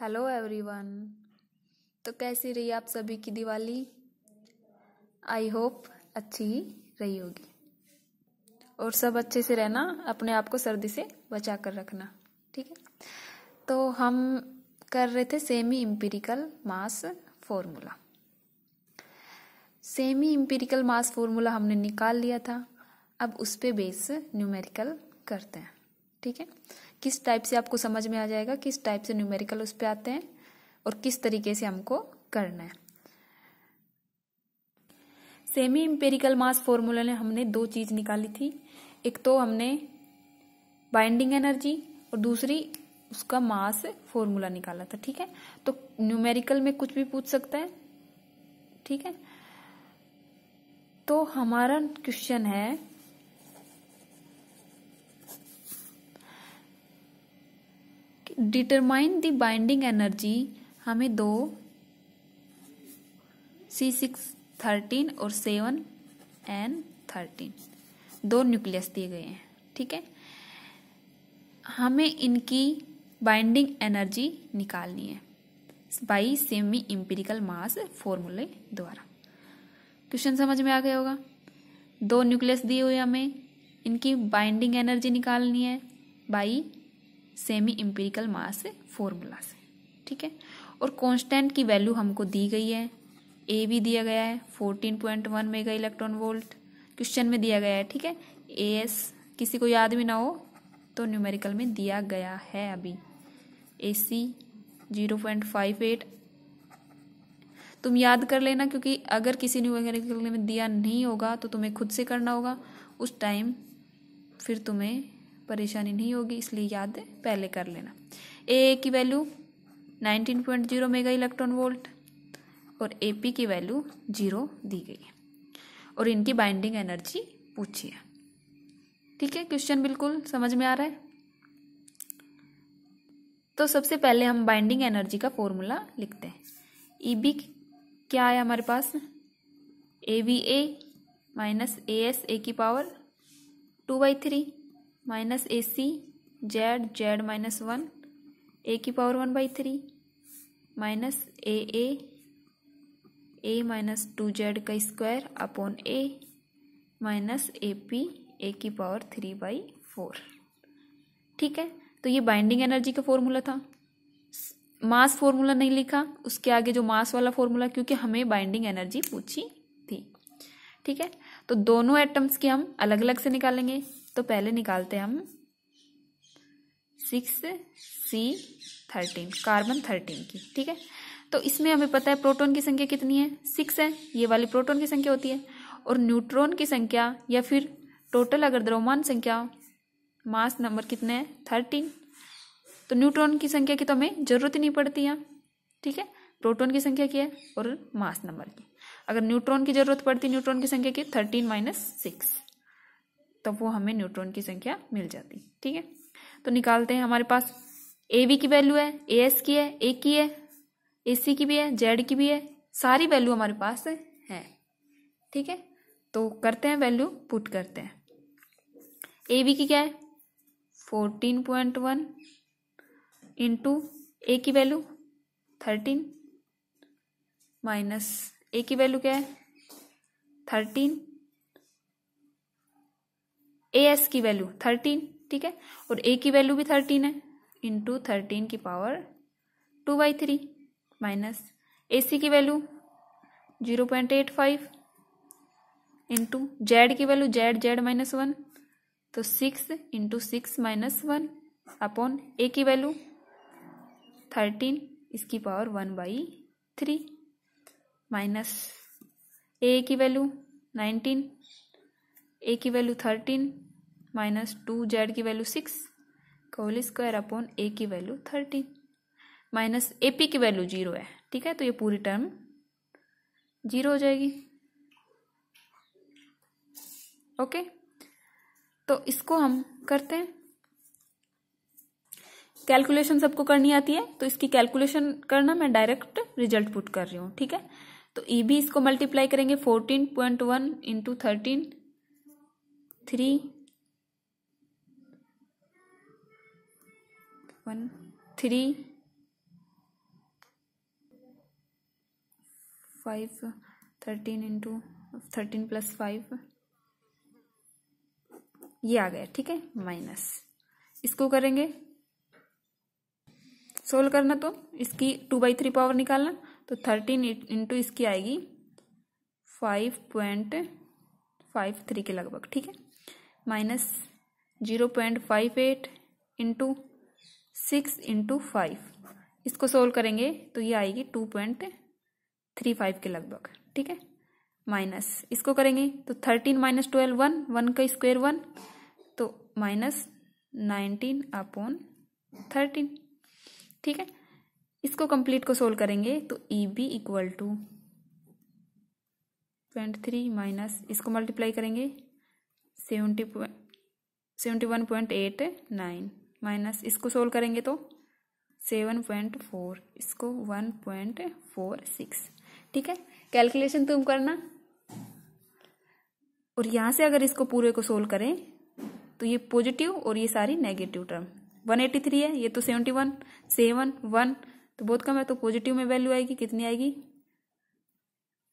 hello everyone तो कैसी रही आप सभी की दिवाली आई होप अच्छी रही होगी और सब अच्छे से रहना अपने आप को सर्दी से बचा कर रखना ठीक है तो हम कर रहे थे semi empirical mass formula semi empirical mass formula हमने निकाल लिया था अब उस पर बेस न्यूमेरिकल करते हैं ठीक है किस टाइप से आपको समझ में आ जाएगा किस टाइप से न्यूमेरिकल उस पर आते हैं और किस तरीके से हमको करना है सेमी इम्पेरिकल मास फॉर्मूला ने हमने दो चीज निकाली थी एक तो हमने बाइंडिंग एनर्जी और दूसरी उसका मास फॉर्मूला निकाला था ठीक है तो न्यूमेरिकल में कुछ भी पूछ सकता है ठीक है तो हमारा क्वेश्चन है डिटरमाइन द बाइंडिंग एनर्जी हमें दो सी सिक्स थर्टीन और सेवन एन थर्टीन दो न्यूक्लियस दिए गए हैं ठीक है हमें इनकी बाइंडिंग एनर्जी निकालनी है बाई सेमी इंपेरिकल मास फॉर्मूले द्वारा क्वेश्चन समझ में आ गया होगा दो न्यूक्लियस दिए हुए हमें इनकी बाइंडिंग एनर्जी निकालनी है by semi empirical mass formula से ठीक है और कांस्टेंट की वैल्यू हमको दी गई है ए भी दिया गया है fourteen point one mega electron volt question में दिया गया है ठीक है ए एस किसी को याद भी ना हो तो न्यूमेरिकल में दिया गया है अभी A C zero point five eight तुम याद कर लेना क्योंकि अगर किसी न्यूमेरिकल में दिया नहीं होगा तो तुम्हें खुद से करना होगा उस टाइम फिर तुम्हें परेशानी नहीं होगी इसलिए याद पहले कर लेना ए की value nineteen point zero mega electron volt और ए पी की वैल्यू जीरो दी गई है और इनकी बाइंडिंग एनर्जी पूछी है ठीक है क्वेश्चन बिल्कुल समझ में आ रहा है तो सबसे पहले हम बाइंडिंग एनर्जी का फॉर्मूला लिखते हैं ई e बी क्या है हमारे पास A V A minus A S A की power two by three minus A C Z Z minus one A की power one by three minus A A A minus two Z का square upon A minus A P A की power three by four ठीक है तो ये binding energy का formula था मास formula नहीं लिखा उसके आगे जो मास वाला फॉर्मूला क्योंकि हमें बाइंडिंग एनर्जी पूछी थी ठीक है तो दोनों एटम्स के हम अलग अलग से निकालेंगे तो पहले निकालते हम six C thirteen carbon thirteen की ठीक है तो इसमें हमें पता है प्रोटॉन की संख्या कितनी है सिक्स है ये वाली प्रोटॉन की संख्या होती है और न्यूट्रॉन की संख्या या फिर टोटल अगर द्रव्यमान संख्या मास नंबर कितने हैं थर्टीन तो न्यूट्रॉन की संख्या की तो हमें जरूरत ही नहीं पड़ती है ठीक है प्रोटॉन की संख्या की है और मास नंबर की अगर न्यूट्रॉन की जरूरत पड़ती न्यूट्रॉन की संख्या की थर्टीन माइनस सिक्स तो वो हमें न्यूट्रॉन की संख्या मिल जाती ठीक है तो निकालते हैं हमारे पास ए वी की वैल्यू है ए एस की है ए की है ए सी की भी है जेड की भी है सारी वैल्यू हमारे पास है ठीक है तो करते हैं वैल्यू पुट करते हैं ए वी की क्या है fourteen point one into A की वैल्यू थर्टीन माइनस ए की वैल्यू क्या है थर्टीन ए एस की वैल्यू थर्टीन ठीक है और ए की वैल्यू भी थर्टीन है इंटू थर्टीन की power two by three minus A C की value zero point eight five into Z की value Z Z minus one तो six into six minus one upon A की value thirteen इसकी power one by three minus A की value nineteen A की value thirteen minus two Z की value six whole square upon A की value thirteen minus A P की value zero है ठीक है तो ये पूरी टर्म जीरो हो जाएगी ओके तो इसको हम करते हैं कैलकुलेशन सबको करनी आती है तो इसकी कैलकुलेशन करना मैं डायरेक्ट रिजल्ट पुट कर रही हूँ ठीक है तो ई बी इसको मल्टीप्लाई करेंगे fourteen point one into thirteen three one three five thirteen into thirteen plus five ये आ गया ठीक है माइनस इसको करेंगे सोल्व करना तो इसकी टू बाई थ्री पावर निकालना तो थर्टीन इंटू इसकी आएगी फाइव पॉइंट फाइव थ्री के लगभग ठीक है minus zero point five eight into six into five इसको सोल्व करेंगे तो ये आएगी टू पॉइंट थ्री फाइव के लगभग ठीक है माइनस इसको करेंगे तो thirteen minus twelve one one का स्क्वायर वन तो माइनस नाइनटीन अपॉन थर्टीन ठीक है इसको कंप्लीट को सोल्व करेंगे तो E B equal to point three minus इसको मल्टीप्लाई करेंगे seventy seventy one point eight nine minus इसको सोल्व करेंगे तो सेवन पॉइंट फोर इसको वन पॉइंट फोर सिक्स ठीक है कैलकुलेशन तुम करना और यहाँ से अगर इसको पूरे को सोल्व करें तो ये पॉजिटिव और ये सारी negative term one eighty three है ये तो सेवेंटी वन सेवन वन तो बहुत कम है तो पॉजिटिव में वैल्यू आएगी कितनी आएगी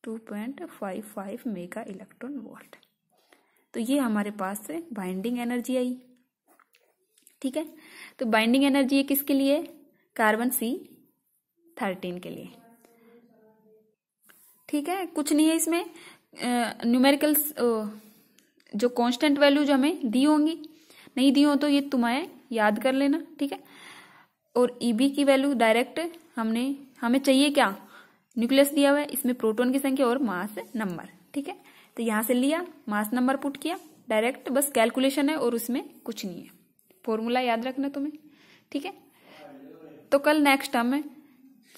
two point five five mega electron volt तो ये हमारे पास बाइंडिंग एनर्जी आई ठीक है तो बाइंडिंग एनर्जी है किसके लिए कार्बन सी थर्टीन के लिए ठीक है कुछ नहीं है इसमें न्यूमेरिकल्स जो कांस्टेंट वैल्यू जो हमें दी होंगी नहीं दी हो तो ये तुम्हें याद कर लेना ठीक है और ईबी e की वैल्यू डायरेक्ट हमने हमें चाहिए क्या न्यूक्लियस दिया हुआ है इसमें प्रोटोन की संख्या और मास नंबर ठीक है तो यहां से लिया मास नंबर पुट किया डायरेक्ट बस कैलकुलेशन है और उसमें कुछ नहीं है फॉर्मूला याद रखना तुम्हें ठीक है तो कल नेक्स्ट टर्म में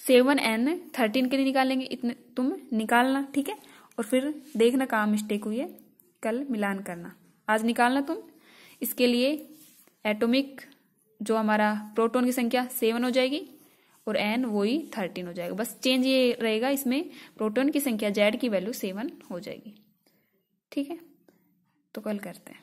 सेवन एन थर्टीन के लिए निकालेंगे इतने तुम निकालना ठीक है और फिर देखना कहाँ मिस्टेक हुई है कल मिलान करना आज निकालना तुम इसके लिए एटॉमिक जो हमारा प्रोटॉन की संख्या सेवन हो जाएगी और एन वो ही थर्टीन हो जाएगा बस चेंज ये रहेगा इसमें प्रोटॉन की संख्या जेड की वैल्यू सेवन हो जाएगी ठीक है तो कल करते हैं